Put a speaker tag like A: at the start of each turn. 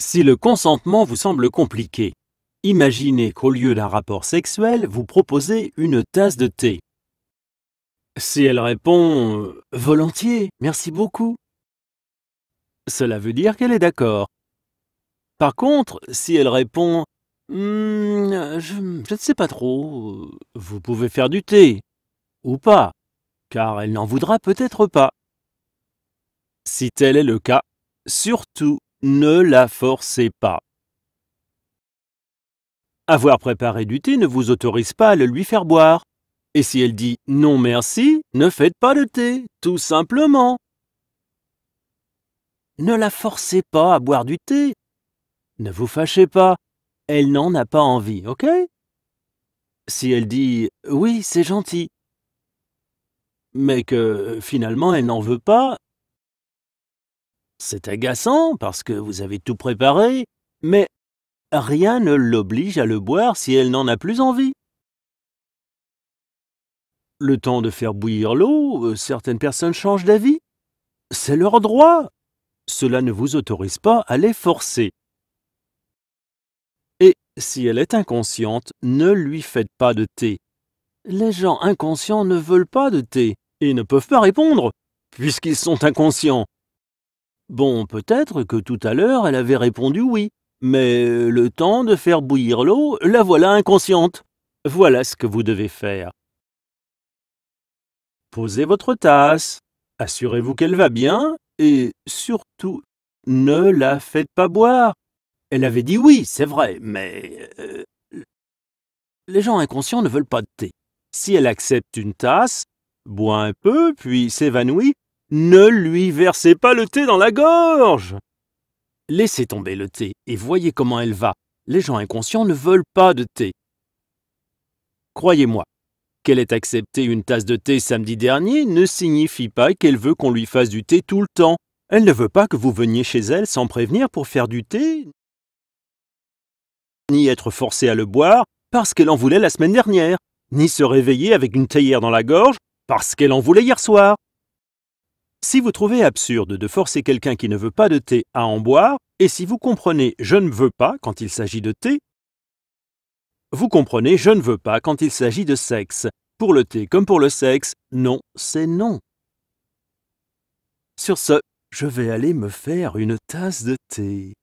A: Si le consentement vous semble compliqué, imaginez qu'au lieu d'un rapport sexuel, vous proposez une tasse de thé. Si elle répond euh, ⁇ Volontiers, merci beaucoup ⁇ cela veut dire qu'elle est d'accord. Par contre, si elle répond hmm, je ne sais pas trop, euh, vous pouvez faire du thé ⁇ ou pas, car elle n'en voudra peut-être pas. Si tel est le cas, surtout ne la forcez pas. Avoir préparé du thé ne vous autorise pas à le lui faire boire. Et si elle dit non merci, ne faites pas de thé, tout simplement. Ne la forcez pas à boire du thé. Ne vous fâchez pas, elle n'en a pas envie, ok Si elle dit oui, c'est gentil, mais que finalement elle n'en veut pas, c'est agaçant parce que vous avez tout préparé, mais rien ne l'oblige à le boire si elle n'en a plus envie. Le temps de faire bouillir l'eau, euh, certaines personnes changent d'avis. C'est leur droit. Cela ne vous autorise pas à les forcer. Et si elle est inconsciente, ne lui faites pas de thé. Les gens inconscients ne veulent pas de thé et ne peuvent pas répondre, puisqu'ils sont inconscients. Bon, peut-être que tout à l'heure elle avait répondu oui, mais le temps de faire bouillir l'eau, la voilà inconsciente. Voilà ce que vous devez faire. Posez votre tasse, assurez-vous qu'elle va bien, et surtout, ne la faites pas boire. Elle avait dit oui, c'est vrai, mais... Euh, les gens inconscients ne veulent pas de thé. Si elle accepte une tasse, boit un peu, puis s'évanouit, ne lui versez pas le thé dans la gorge Laissez tomber le thé et voyez comment elle va. Les gens inconscients ne veulent pas de thé. Croyez-moi, qu'elle ait accepté une tasse de thé samedi dernier ne signifie pas qu'elle veut qu'on lui fasse du thé tout le temps. Elle ne veut pas que vous veniez chez elle sans prévenir pour faire du thé, ni être forcée à le boire parce qu'elle en voulait la semaine dernière, ni se réveiller avec une théière dans la gorge parce qu'elle en voulait hier soir. Si vous trouvez absurde de forcer quelqu'un qui ne veut pas de thé à en boire, et si vous comprenez je ne veux pas quand il s'agit de thé, vous comprenez je ne veux pas quand il s'agit de sexe. Pour le thé comme pour le sexe, non, c'est non. Sur ce, je vais aller me faire une tasse de thé.